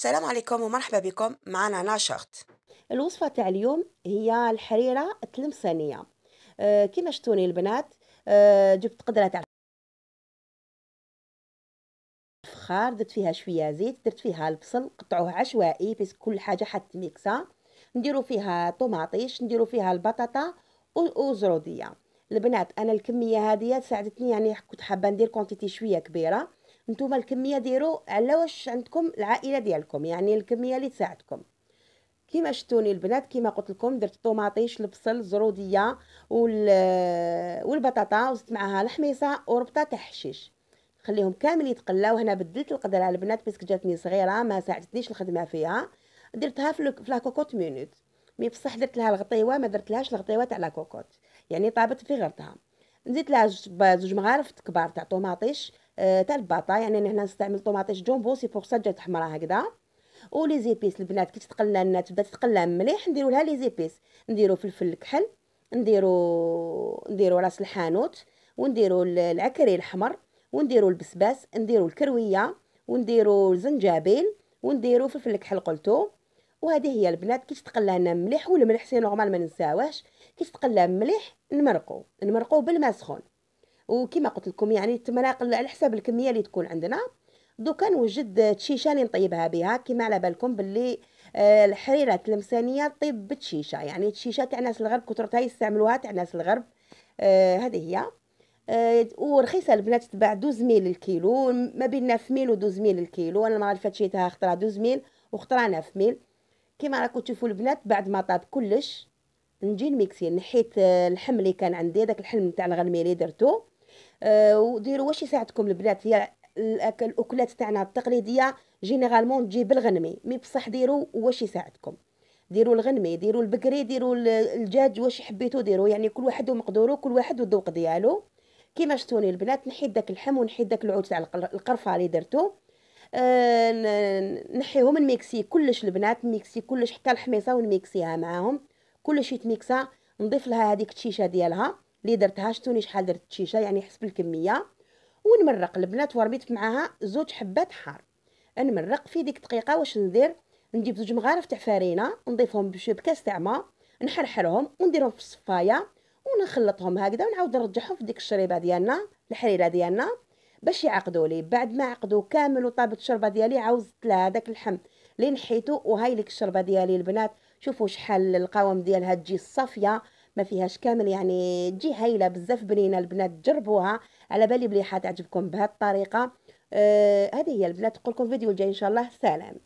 السلام عليكم ومرحبا بكم معنا ناشرت الوصفة تاع اليوم هي الحريرة التلمسانية أه كيما شتوني البنات أه جبت قدرة تاع فخار درت فيها شوية زيت درت فيها البصل قطعوه عشوائي بس كل حاجة حتى ميكسة نديرو فيها طوماطيش نديرو فيها البطاطا وزرودية البنات انا الكميه هذه ساعدتني يعني كنت حابه ندير كونتيتي شويه كبيره نتوما الكميه ديروا على واش عندكم العائله ديالكم يعني الكميه اللي تساعدكم كيما شتوني البنات كيما قلت لكم درت الطوماطيش البصل الزروديه وال والبطاطا وزدت معاها الحميصه وربطه تاع الحشيش خليهم كامل يتقلاو هنا بدلت القدره على البنات باسكو جاتني صغيره ما ساعدتنيش الخدمه فيها درتها في لا كوكوت مينوت مي بصح درت لها الغطيوه ما درتلهاش الغطيوه تاع لا كوكوت يعني طابت في غرتها نزيد لها زوج مغارف كبار تاع طوماطيش آه، تاع الباطا يعني هنا نستعمل طوماطيش جومبو سي بوغ سا جات حمرا هكذا ولي زيبيس البنات كي تتقلى لنا تبدا تتقلى مليح نديرو لها لي زيبيس نديرو فلفل الكحل نديرو نديرو راس الحانوت ونديرو العكري الحمر ونديرو البسباس نديرو الكرويه ونديرو الزنجبيل ونديرو فلفل الكحل قلتو وهذه هي البنات كي تتقلى لنا مليح والملح سي نورمال ما ننساوهش كي تتقلى مليح نمرقو نمرقو بالماء سخون وكما قلت لكم يعني التماقل على حساب الكميه اللي تكون عندنا دوكا نوجد تشيشه اللي نطيبها بها كما على بالكم باللي آه، الحريرات اللمسانيه طيب بالتشيشه يعني تشيشه تاع ناس الغرب كثرتها يستعملوها تاع ناس الغرب آه هذه هي آه ورخيصه البنات تباع 12 ميل الكيلو ما بين 9 ميل و 12 ميل الكيلو انا المره اللي فاتت شريتها خطره 12 ميل وخطره 9 ميل كما راكم تشوفوا البنات بعد ما طاب كلش نجي نميكسي نحيت الحم آه، اللي كان عندي داك الحلم تاع اللي درتو آه، وديروا واش يساعدكم البنات هي الاكلات تاعنا التقليديه جينيرالمون تجي بالغنمي مي بصح ديروا واش يساعدكم ديروا الغنمي ديروا البقري ديروا الدجاج واش حبيتوا ديروا يعني كل واحد ومقدوره كل واحد والذوق ديالو كيما شتوني البنات نحيد داك اللحم ونحيد داك العود تاع القرفه اللي درتو آه، نحيهم الميكسي كلش البنات الميكسي كلش حتى الحميصه ونميكسيها معاهم كلش يتميكسا نضيف لها هذيك التشيشه ديالها اللي درتها شتوني شحال درت الشيشه يعني حسب الكميه ونمرق البنات وربيت معاها زوج حبات حار نمرق في ديك الدقيقه واش ندير نجيب زوج مغارف تاع فرينه نضيفهم بكاس تاع ماء نحرحرهم ونديرهم في الصفايه ونخلطهم هكذا ونعاود نرجعهم في ديك الشريبه ديالنا الحريره ديالنا باش يعقدوا لي بعد ما عقدوا كامل وطابت الشربه ديالي عاوزت لها داك اللحم اللي نحيتو وهاي لك الشربه ديالي البنات شوفوا شحال القوام ديالها تجي صافيه ما فيهاش كامل يعني تجي هايله بزاف بنينه البنات جربوها على بالي بلي حتعجبكم بهالطريقه آه هذه هي البنات نقول لكم فيديو الجاي ان شاء الله سلام